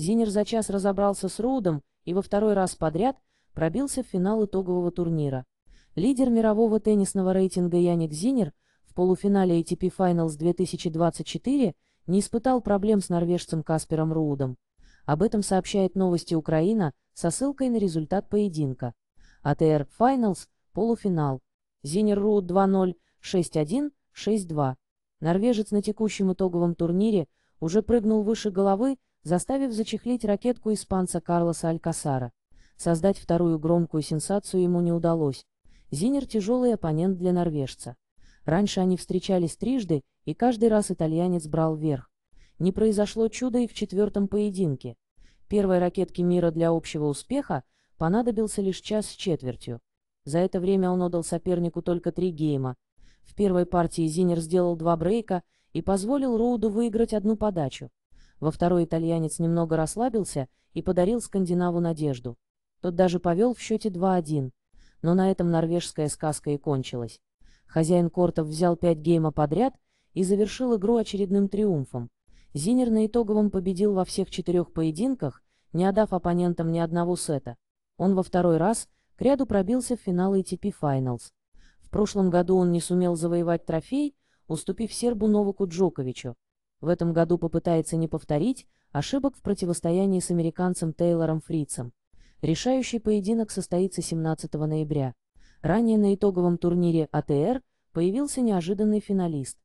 Зинер за час разобрался с Роудом и во второй раз подряд пробился в финал итогового турнира. Лидер мирового теннисного рейтинга Яник Зинер в полуфинале ATP Finals 2024 не испытал проблем с норвежцем Каспером Рудом. Об этом сообщает новости Украина со ссылкой на результат поединка. АТР Finals – полуфинал. Зинер руд 2-0, 6-1, 6-2. Норвежец на текущем итоговом турнире уже прыгнул выше головы заставив зачехлить ракетку испанца Карлоса Алькасара. Создать вторую громкую сенсацию ему не удалось. Зинер – тяжелый оппонент для норвежца. Раньше они встречались трижды, и каждый раз итальянец брал верх. Не произошло чуда и в четвертом поединке. Первой ракетке мира для общего успеха понадобился лишь час с четвертью. За это время он отдал сопернику только три гейма. В первой партии Зинер сделал два брейка и позволил Роуду выиграть одну подачу. Во второй итальянец немного расслабился и подарил скандинаву надежду. Тот даже повел в счете 2-1. Но на этом норвежская сказка и кончилась. Хозяин кортов взял 5 гейма подряд и завершил игру очередным триумфом. Зинер на итоговом победил во всех четырех поединках, не отдав оппонентам ни одного сета. Он во второй раз к ряду пробился в финал ATP Finals. В прошлом году он не сумел завоевать трофей, уступив сербу Новаку Джоковичу в этом году попытается не повторить ошибок в противостоянии с американцем Тейлором Фрицем. Решающий поединок состоится 17 ноября. Ранее на итоговом турнире АТР появился неожиданный финалист.